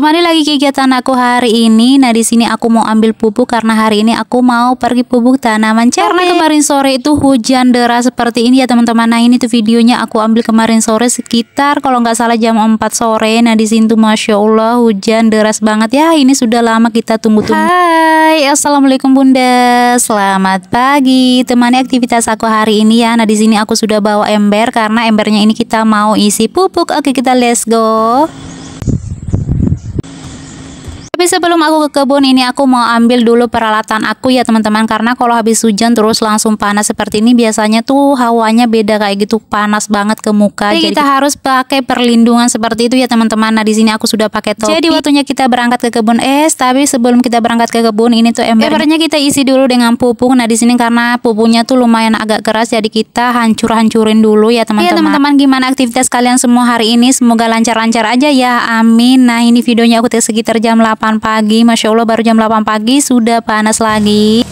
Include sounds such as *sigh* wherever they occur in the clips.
Kembali lagi kegiatan aku hari ini. Nah, di sini aku mau ambil pupuk karena hari ini aku mau pergi pupuk tanaman cabai Karena kemarin sore itu hujan deras seperti ini ya, teman-teman. Nah, ini tuh videonya aku ambil kemarin sore sekitar kalau nggak salah jam 4 sore. Nah, di sini tuh Masya Allah hujan deras banget ya. Ini sudah lama kita tunggu-tunggu. Hai, Assalamualaikum Bunda. Selamat pagi. Teman-teman aktivitas aku hari ini ya. Nah, di sini aku sudah bawa ember karena embernya ini kita mau isi pupuk. Oke, kita let's go. Tapi sebelum aku ke kebun ini aku mau ambil dulu peralatan aku ya teman-teman karena kalau habis hujan terus langsung panas seperti ini biasanya tuh hawanya beda kayak gitu panas banget ke muka. Jadi, jadi kita harus pakai perlindungan seperti itu ya teman-teman. Nah di sini aku sudah pakai topi. Jadi waktunya kita berangkat ke kebun es. Tapi sebelum kita berangkat ke kebun ini tuh ember. Embernya kita isi dulu dengan pupuk. Nah di sini karena pupuknya tuh lumayan agak keras jadi kita hancur-hancurin dulu ya teman-teman. Ya teman-teman gimana aktivitas kalian semua hari ini? Semoga lancar-lancar aja ya. Amin. Nah ini videonya aku tes sekitar jam 8 8 pagi Masya Allah baru jam 8 pagi sudah panas lagi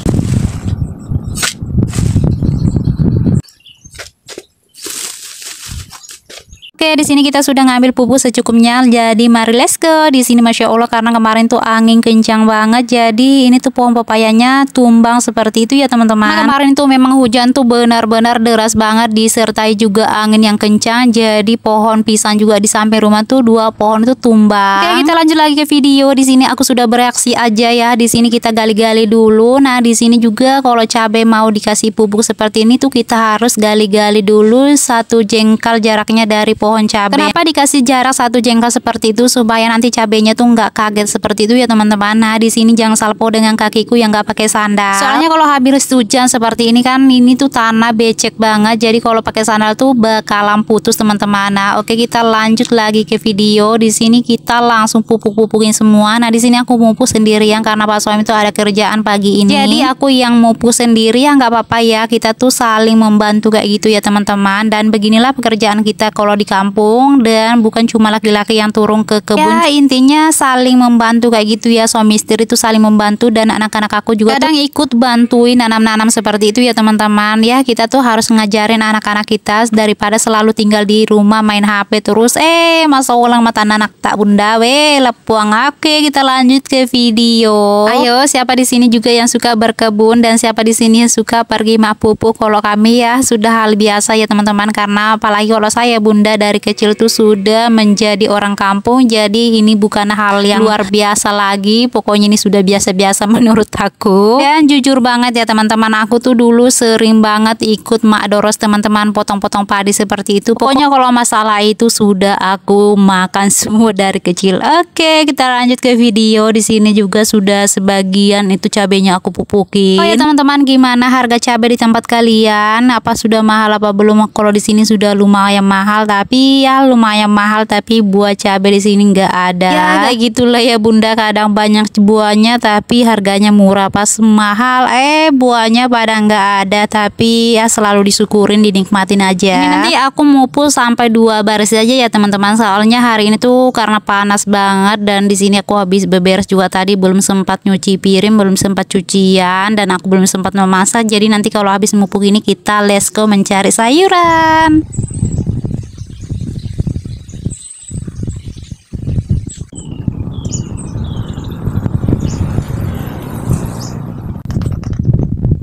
Ya di sini kita sudah ngambil pupuk secukupnya. Jadi mari let's go. Di sini Masya Allah karena kemarin tuh angin kencang banget. Jadi ini tuh pohon pepayanya tumbang seperti itu ya teman-teman. Nah, kemarin tuh memang hujan tuh benar-benar deras banget disertai juga angin yang kencang. Jadi pohon pisang juga di samping rumah tuh dua pohon itu tumbang. Oke, kita lanjut lagi ke video. Di sini aku sudah bereaksi aja ya. Di sini kita gali-gali dulu. Nah, di sini juga kalau cabai mau dikasih pupuk seperti ini tuh kita harus gali-gali dulu satu jengkal jaraknya dari pohon pohon cabai. Kenapa dikasih jarak satu jengkal seperti itu supaya nanti cabenya tuh nggak kaget seperti itu ya teman-teman. Nah di sini jangan salpo dengan kakiku yang nggak pakai sandal. Soalnya kalau habis hujan seperti ini kan ini tuh tanah becek banget. Jadi kalau pakai sandal tuh bakalan putus teman-teman. Nah oke kita lanjut lagi ke video. Di sini kita langsung pupuk-pupukin semua. Nah di sini aku mupuk sendirian karena pas Suami tuh ada kerjaan pagi ini. Jadi aku yang mupuk sendiri ya nggak apa-apa ya. Kita tuh saling membantu kayak gitu ya teman-teman. Dan beginilah pekerjaan kita kalau di kamar kampung dan bukan cuma laki-laki yang turun ke kebun. Ya, intinya saling membantu kayak gitu ya. Suami istri itu saling membantu dan anak-anak aku juga kadang tuh ikut bantuin nanam-nanam seperti itu ya, teman-teman. Ya, kita tuh harus ngajarin anak-anak kita daripada selalu tinggal di rumah main HP terus. Eh, masa ulang mata anak tak bunda we lepuang. Oke, kita lanjut ke video. Ayo, siapa di sini juga yang suka berkebun dan siapa di sini yang suka pergi mak pupuk kalau kami ya sudah hal biasa ya, teman-teman karena apalagi kalau saya bunda dari dari kecil tuh sudah menjadi orang kampung jadi ini bukan hal yang luar biasa lagi pokoknya ini sudah biasa-biasa *laughs* menurut aku dan jujur banget ya teman-teman aku tuh dulu sering banget ikut mak doros teman-teman potong-potong padi seperti itu pokoknya kalau masalah itu sudah aku makan *laughs* semua dari kecil oke kita lanjut ke video di sini juga sudah sebagian itu cabenya aku pupukin oh ya teman-teman gimana harga cabai di tempat kalian apa sudah mahal apa belum kalau di sini sudah lumayan mahal tapi ya lumayan mahal tapi buah cabai di sini nggak ada. Ya kayak gitulah ya Bunda kadang banyak buahnya tapi harganya murah pas mahal eh buahnya pada nggak ada tapi ya selalu disyukurin dinikmatin aja. Ini nanti aku pul sampai dua baris aja ya teman-teman soalnya hari ini tuh karena panas banget dan di sini aku habis beberes juga tadi belum sempat nyuci piring belum sempat cucian dan aku belum sempat memasak jadi nanti kalau habis mupuk ini kita let's go mencari sayuran.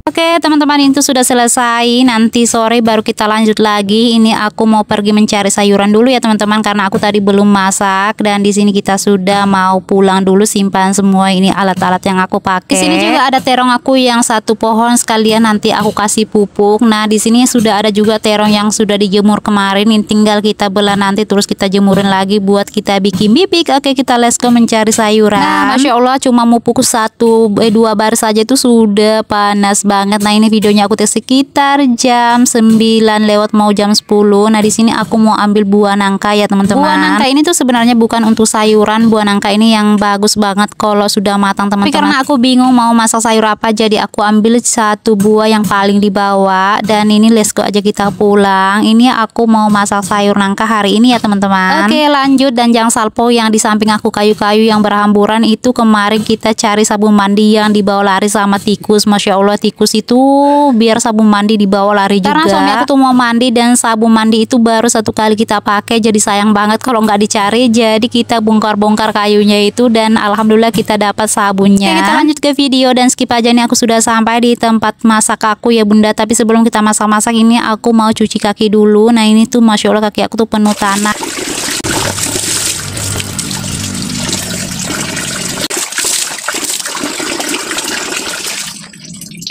Oke teman-teman itu sudah selesai Nanti sore baru kita lanjut lagi Ini aku mau pergi mencari sayuran dulu ya teman-teman Karena aku tadi belum masak Dan di sini kita sudah mau pulang dulu Simpan semua ini alat-alat yang aku pakai Di sini juga ada terong aku yang satu pohon Sekalian nanti aku kasih pupuk Nah di sini sudah ada juga terong yang sudah dijemur kemarin Ini tinggal kita belah nanti Terus kita jemurin lagi buat kita bikin bibik Oke kita let's go mencari sayuran Nah Masya Allah cuma mau pukul satu eh, dua bar saja itu sudah panas banget banget. Nah, ini videonya aku tes sekitar jam 9 lewat mau jam 10. Nah, di sini aku mau ambil buah nangka ya, teman-teman. Buah nangka ini tuh sebenarnya bukan untuk sayuran. Buah nangka ini yang bagus banget kalau sudah matang, teman-teman. karena aku bingung mau masak sayur apa, jadi aku ambil satu buah yang paling di bawah dan ini let's go aja kita pulang. Ini aku mau masak sayur nangka hari ini ya, teman-teman. Oke, lanjut dan jang salpo yang di samping aku kayu-kayu yang berhamburan itu kemarin kita cari sabun mandi yang dibawa lari sama tikus. Masya Allah tikus Terus itu biar sabun mandi dibawa lari Karena juga. Karena suami aku tuh mau mandi dan sabun mandi itu baru satu kali kita pakai jadi sayang banget kalau nggak dicari. Jadi kita bongkar-bongkar kayunya itu dan alhamdulillah kita dapat sabunnya. Oke, kita lanjut ke video dan skip aja nih aku sudah sampai di tempat masak aku ya Bunda. Tapi sebelum kita masak-masak ini aku mau cuci kaki dulu. Nah ini tuh masya Allah kaki aku tuh penuh tanah.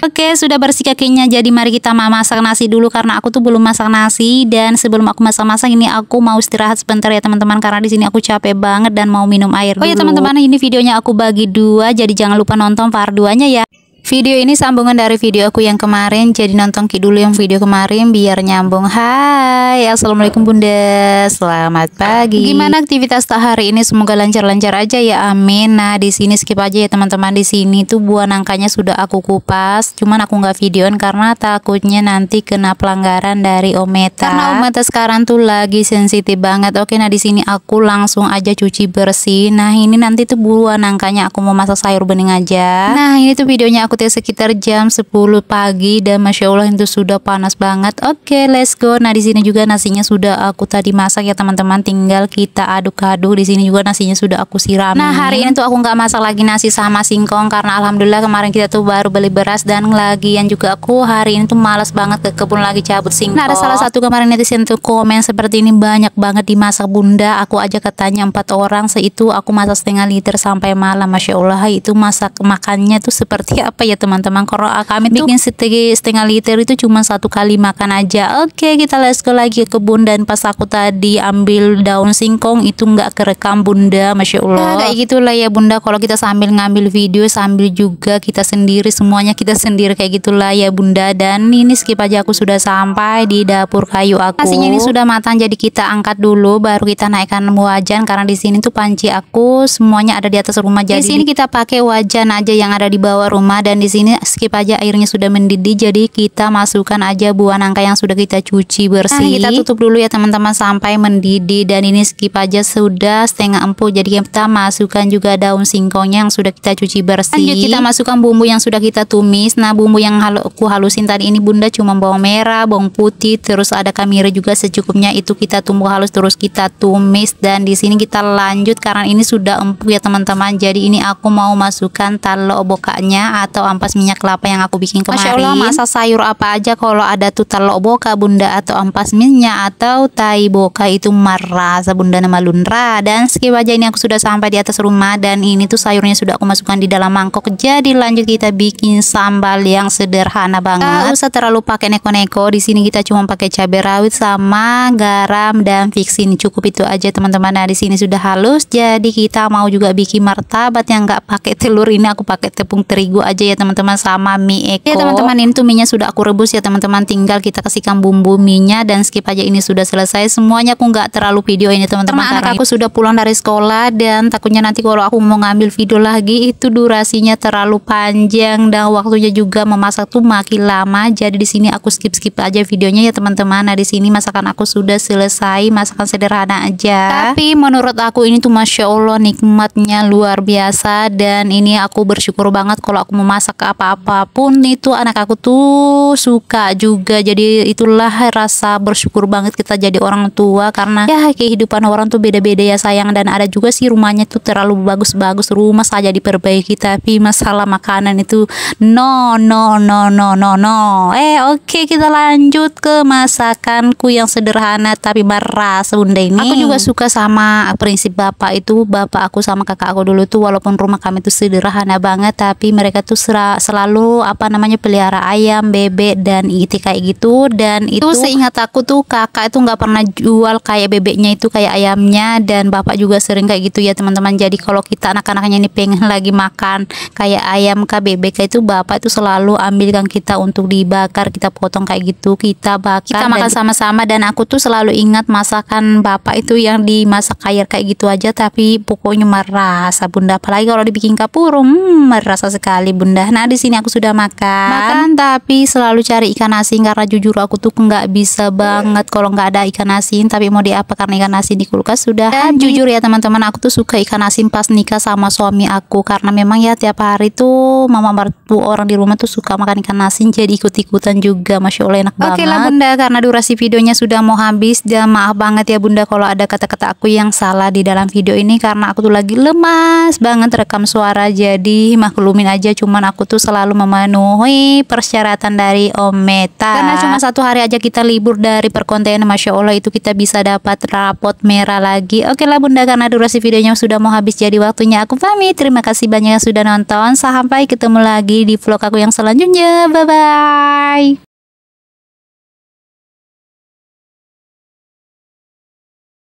Oke, sudah bersih kakinya. Jadi mari kita masak nasi dulu karena aku tuh belum masak nasi dan sebelum aku masak-masak ini aku mau istirahat sebentar ya teman-teman karena di sini aku capek banget dan mau minum air. Dulu. Oh ya teman-teman, ini videonya aku bagi dua jadi jangan lupa nonton part 2-nya ya. Video ini sambungan dari video aku yang kemarin Jadi nonton ki dulu yang video kemarin biar nyambung Hai Assalamualaikum bunda Selamat pagi Gimana aktivitas tak hari ini semoga lancar-lancar aja ya amin Nah di sini skip aja ya teman-teman di sini tuh buah nangkanya sudah aku kupas Cuman aku nggak videoin karena takutnya nanti kena pelanggaran dari Ometa Karena Ometa sekarang tuh lagi sensitif banget Oke nah di sini aku langsung aja cuci bersih Nah ini nanti tuh buah nangkanya aku mau masak sayur bening aja Nah ini tuh videonya aku takutnya sekitar jam 10 pagi dan masya Allah itu sudah panas banget oke okay, let's go nah di sini juga nasinya sudah aku tadi masak ya teman-teman tinggal kita aduk-aduk di sini juga nasinya sudah aku siram nah hari ini tuh aku nggak masak lagi nasi sama singkong karena alhamdulillah kemarin kita tuh baru beli beras dan lagi yang juga aku hari ini tuh malas banget ke kebun lagi cabut singkong nah ada salah satu kemarin netizen tuh komen seperti ini banyak banget dimasak bunda aku aja katanya empat orang seitu aku masak setengah liter sampai malam masya Allah itu masak makannya tuh seperti apa apa ya teman-teman kalau kami bikin setengah, setengah liter itu cuma satu kali makan aja oke kita let's go lagi ke kebun dan pas aku tadi ambil daun singkong itu nggak kerekam bunda masya nah, allah nah, kayak gitulah ya bunda kalau kita sambil ngambil video sambil juga kita sendiri semuanya kita sendiri kayak gitulah ya bunda dan ini skip aja aku sudah sampai di dapur kayu aku nasinya ini sudah matang jadi kita angkat dulu baru kita naikkan wajan karena di sini tuh panci aku semuanya ada di atas rumah jadi di sini kita pakai wajan aja yang ada di bawah rumah dan dan di sini skip aja airnya sudah mendidih jadi kita masukkan aja buah nangka yang sudah kita cuci nah, bersih. Nah, kita tutup dulu ya teman-teman sampai mendidih dan ini skip aja sudah setengah empuk jadi kita masukkan juga daun singkongnya yang sudah kita cuci bersih. Lanjut kita masukkan bumbu yang sudah kita tumis. Nah, bumbu yang hal aku halusin tadi ini Bunda cuma bawang merah, bawang putih, terus ada kamira juga secukupnya itu kita tumbuh halus terus kita tumis dan di sini kita lanjut karena ini sudah empuk ya teman-teman. Jadi ini aku mau masukkan talo bokanya atau atau ampas minyak kelapa yang aku bikin kemarin. Masya Allah, masa sayur apa aja kalau ada tuh telok boka bunda atau ampas minyak atau tai boka itu merasa bunda nama lunra. Dan skip aja ini aku sudah sampai di atas rumah dan ini tuh sayurnya sudah aku masukkan di dalam mangkok. Jadi lanjut kita bikin sambal yang sederhana banget. Gak ah, usah terlalu pakai neko-neko. Di sini kita cuma pakai cabai rawit sama garam dan fixin cukup itu aja teman-teman. Nah di sini sudah halus. Jadi kita mau juga bikin martabat yang nggak pakai telur ini aku pakai tepung terigu aja aja ya teman-teman sama mie eko. Ya teman-teman ini tuh minyak sudah aku rebus ya teman-teman. Tinggal kita kasihkan bumbu minyak dan skip aja ini sudah selesai. Semuanya aku nggak terlalu video ini teman-teman. Karena, aku sudah pulang dari sekolah dan takutnya nanti kalau aku mau ngambil video lagi itu durasinya terlalu panjang dan waktunya juga memasak tuh makin lama. Jadi di sini aku skip-skip aja videonya ya teman-teman. Nah di sini masakan aku sudah selesai masakan sederhana aja. Tapi menurut aku ini tuh masya Allah nikmatnya luar biasa dan ini aku bersyukur banget kalau aku mau masak apa-apapun itu anak aku tuh suka juga jadi itulah rasa bersyukur banget kita jadi orang tua karena ya kehidupan orang tuh beda-beda ya sayang dan ada juga sih rumahnya tuh terlalu bagus-bagus rumah saja diperbaiki tapi masalah makanan itu no no no no no no eh oke okay, kita lanjut ke masakanku yang sederhana tapi beras bunda ini aku juga suka sama prinsip bapak itu bapak aku sama kakak aku dulu tuh walaupun rumah kami tuh sederhana banget tapi mereka tuh selalu apa namanya pelihara ayam, bebek dan itu kayak gitu dan itu seingat aku tuh kakak itu nggak pernah jual kayak bebeknya itu kayak ayamnya dan bapak juga sering kayak gitu ya teman-teman. Jadi kalau kita anak-anaknya ini pengen *laughs* lagi makan kayak ayam kah bebek itu bapak itu selalu ambilkan kita untuk dibakar, kita potong kayak gitu, kita bakar. Kita makan sama-sama dan aku tuh selalu ingat masakan bapak itu yang dimasak air kayak gitu aja tapi pokoknya merasa bunda apalagi kalau dibikin kapurung hmm, merasa sekali bunda rendah. Nah, di sini aku sudah makan. Makan tapi selalu cari ikan asin karena jujur aku tuh nggak bisa banget kalau nggak ada ikan asin, tapi mau diapa karena ikan asin di kulkas sudah. Dan jujur ya teman-teman, aku tuh suka ikan asin pas nikah sama suami aku karena memang ya tiap hari tuh mama mertu orang di rumah tuh suka makan ikan asin jadi ikut-ikutan juga. Masya Allah enak banget. Oke lah Bunda, karena durasi videonya sudah mau habis dan maaf banget ya Bunda kalau ada kata-kata aku yang salah di dalam video ini karena aku tuh lagi lemas banget rekam suara jadi maklumin aja cuman namun aku tuh selalu memenuhi persyaratan dari Om Meta. Karena cuma satu hari aja kita libur dari perkonten, masya Allah itu kita bisa dapat rapot merah lagi. Oke lah bunda, karena durasi videonya sudah mau habis jadi waktunya aku pamit. Terima kasih banyak yang sudah nonton. Sampai ketemu lagi di vlog aku yang selanjutnya. Bye bye.